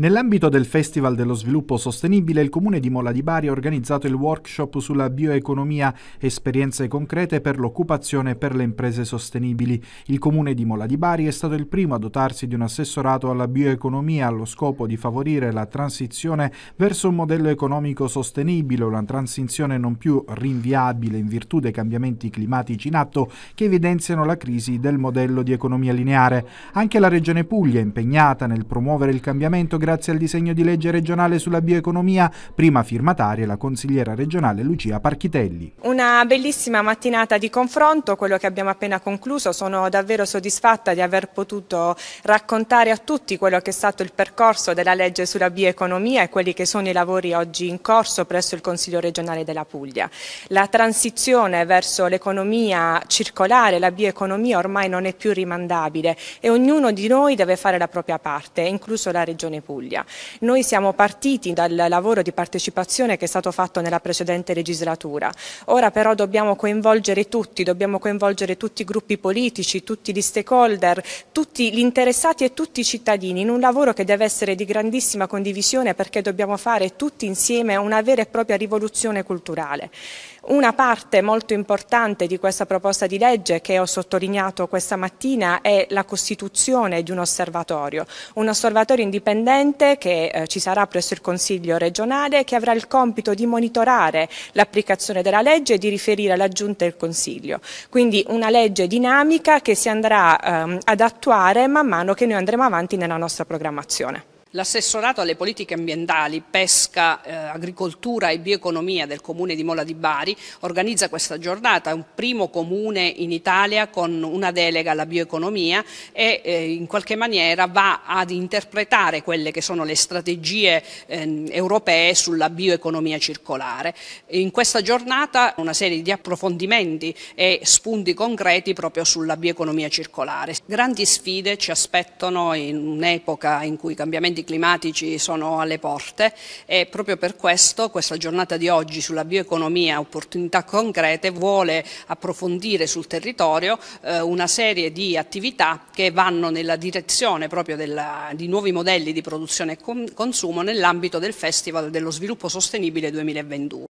Nell'ambito del Festival dello Sviluppo Sostenibile, il Comune di Mola di Bari ha organizzato il workshop sulla bioeconomia, esperienze concrete per l'occupazione e per le imprese sostenibili. Il Comune di Mola di Bari è stato il primo a dotarsi di un assessorato alla bioeconomia allo scopo di favorire la transizione verso un modello economico sostenibile, una transizione non più rinviabile in virtù dei cambiamenti climatici in atto che evidenziano la crisi del modello di economia lineare. Anche la Regione Puglia è impegnata nel promuovere il cambiamento grazie al disegno di legge regionale sulla bioeconomia, prima firmataria la consigliera regionale Lucia Parchitelli. Una bellissima mattinata di confronto, quello che abbiamo appena concluso, sono davvero soddisfatta di aver potuto raccontare a tutti quello che è stato il percorso della legge sulla bioeconomia e quelli che sono i lavori oggi in corso presso il Consiglio regionale della Puglia. La transizione verso l'economia circolare, la bioeconomia ormai non è più rimandabile e ognuno di noi deve fare la propria parte, incluso la Regione Puglia. Puglia. Noi siamo partiti dal lavoro di partecipazione che è stato fatto nella precedente legislatura. Ora però dobbiamo coinvolgere tutti, dobbiamo coinvolgere tutti i gruppi politici, tutti gli stakeholder, tutti gli interessati e tutti i cittadini in un lavoro che deve essere di grandissima condivisione perché dobbiamo fare tutti insieme una vera e propria rivoluzione culturale. Una parte molto importante di questa proposta di legge che ho sottolineato questa mattina è la costituzione di un osservatorio, un osservatorio indipendente che eh, ci sarà presso il Consiglio regionale che avrà il compito di monitorare l'applicazione della legge e di riferire alla Giunta e al Consiglio. Quindi una legge dinamica che si andrà ehm, ad attuare man mano che noi andremo avanti nella nostra programmazione. L'assessorato alle politiche ambientali, pesca, eh, agricoltura e bioeconomia del comune di Mola di Bari organizza questa giornata, è un primo comune in Italia con una delega alla bioeconomia e eh, in qualche maniera va ad interpretare quelle che sono le strategie eh, europee sulla bioeconomia circolare. In questa giornata una serie di approfondimenti e spunti concreti proprio sulla bioeconomia circolare. Grandi sfide ci aspettano in un'epoca in cui i cambiamenti cambiamenti climatici sono alle porte e proprio per questo questa giornata di oggi sulla bioeconomia opportunità concrete vuole approfondire sul territorio eh, una serie di attività che vanno nella direzione proprio della, di nuovi modelli di produzione e consumo nell'ambito del Festival dello Sviluppo Sostenibile 2021.